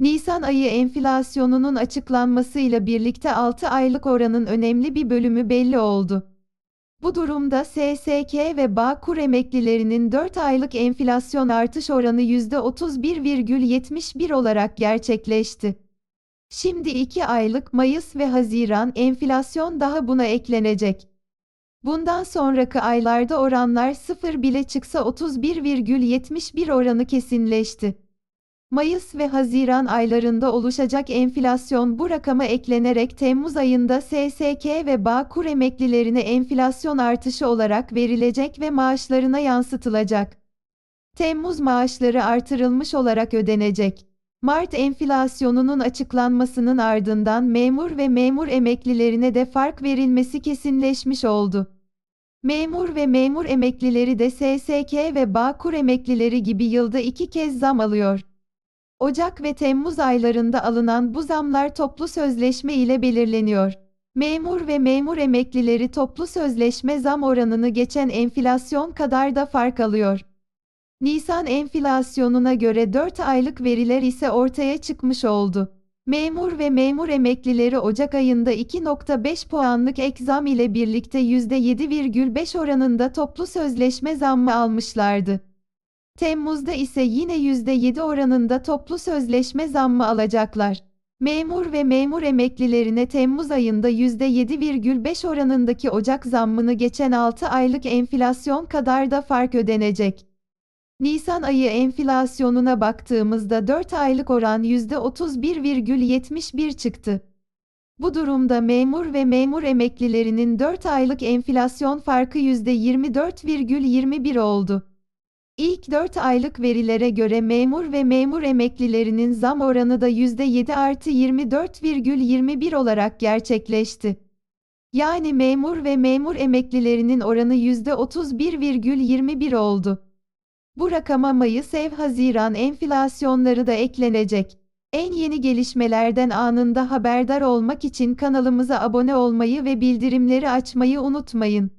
Nisan ayı enflasyonunun açıklanmasıyla birlikte 6 aylık oranın önemli bir bölümü belli oldu. Bu durumda SSK ve Bağkur emeklilerinin 4 aylık enflasyon artış oranı %31,71 olarak gerçekleşti. Şimdi 2 aylık Mayıs ve Haziran enflasyon daha buna eklenecek. Bundan sonraki aylarda oranlar 0 bile çıksa 31,71 oranı kesinleşti. Mayıs ve Haziran aylarında oluşacak enflasyon bu rakama eklenerek Temmuz ayında SSK ve Bağkur emeklilerine enflasyon artışı olarak verilecek ve maaşlarına yansıtılacak. Temmuz maaşları artırılmış olarak ödenecek. Mart enflasyonunun açıklanmasının ardından memur ve memur emeklilerine de fark verilmesi kesinleşmiş oldu. Memur ve memur emeklileri de SSK ve Bağkur emeklileri gibi yılda iki kez zam alıyor. Ocak ve Temmuz aylarında alınan bu zamlar toplu sözleşme ile belirleniyor. Memur ve memur emeklileri toplu sözleşme zam oranını geçen enflasyon kadar da fark alıyor. Nisan enflasyonuna göre 4 aylık veriler ise ortaya çıkmış oldu. Memur ve memur emeklileri Ocak ayında 2.5 puanlık ek zam ile birlikte %7,5 oranında toplu sözleşme zammı almışlardı. Temmuz'da ise yine %7 oranında toplu sözleşme zammı alacaklar. Memur ve memur emeklilerine Temmuz ayında %7,5 oranındaki Ocak zammını geçen 6 aylık enflasyon kadar da fark ödenecek. Nisan ayı enflasyonuna baktığımızda 4 aylık oran %31,71 çıktı. Bu durumda memur ve memur emeklilerinin 4 aylık enflasyon farkı %24,21 oldu. İlk 4 aylık verilere göre memur ve memur emeklilerinin zam oranı da %7 artı 24,21 olarak gerçekleşti. Yani memur ve memur emeklilerinin oranı %31,21 oldu. Bu rakama Mayıs ev-Haziran enflasyonları da eklenecek. En yeni gelişmelerden anında haberdar olmak için kanalımıza abone olmayı ve bildirimleri açmayı unutmayın.